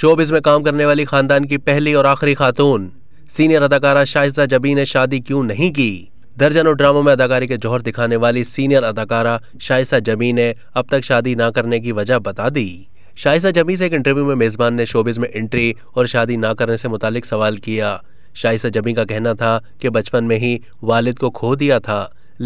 showbiz में काम करने वाली खानदान की पहली और आखिरी खातून सीनियर अदाकारा शाइजा जबी ने शादी क्यों नहीं की दर्जनों ड्रामों में अदाकारी के जौहर दिखाने वाली सीनियर अदाकारा शाइसा जबी ने अब तक शादी ना करने की वजह बता दी शाइसा जबी से एक इंटरव्यू में मेज़बान ने शोबिज में एंट्री और शादी ना करने से मुतालिक सवाल किया शाइसा जबी का कहना था कि बचपन में ही वालिद को खो दिया था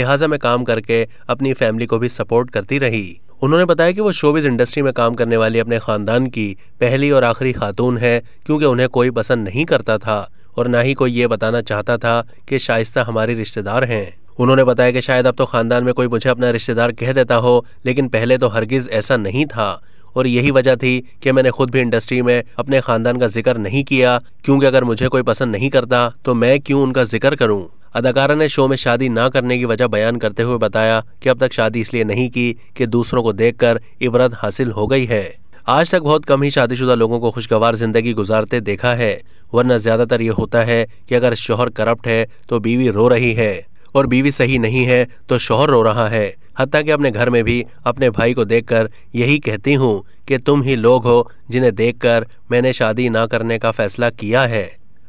लिहाजा मैं काम करके अपनी फैमिली को भी सपोर्ट करती रही उन्होंने बताया कि वो शोबिज इंडस्ट्री में काम करने वाली अपने ख़ानदान की पहली और आखिरी खातून है क्योंकि उन्हें कोई पसंद नहीं करता था और ना ही कोई ये बताना चाहता था कि शाइस्ता हमारे रिश्तेदार हैं उन्होंने बताया कि शायद अब तो ख़ानदान में कोई मुझे अपना रिश्तेदार कह देता हो लेकिन पहले तो हरगिज़ ऐसा नहीं था और यही वजह थी कि मैंने खुद भी इंडस्ट्री में अपने ख़ानदान का जिक्र नहीं किया क्योंकि अगर मुझे कोई पसंद नहीं करता तो मैं क्यों उनका जिक्र करूं अदाकारा ने शो में शादी ना करने की वजह बयान करते हुए बताया कि अब तक शादी इसलिए नहीं की कि दूसरों को देखकर इबरत हासिल हो गई है आज तक बहुत कम ही शादीशुदा लोगों को खुशगवार जिंदगी गुजारते देखा है वरना ज्यादातर ये होता है कि अगर शोहर करप्ट है तो बीवी रो रही है और बीवी सही नहीं है तो शोहर रो रहा है हत्या कि अपने घर में भी अपने भाई को देखकर यही कहती हूँ कि तुम ही लोग हो जिन्हें देखकर मैंने शादी ना करने का फैसला किया है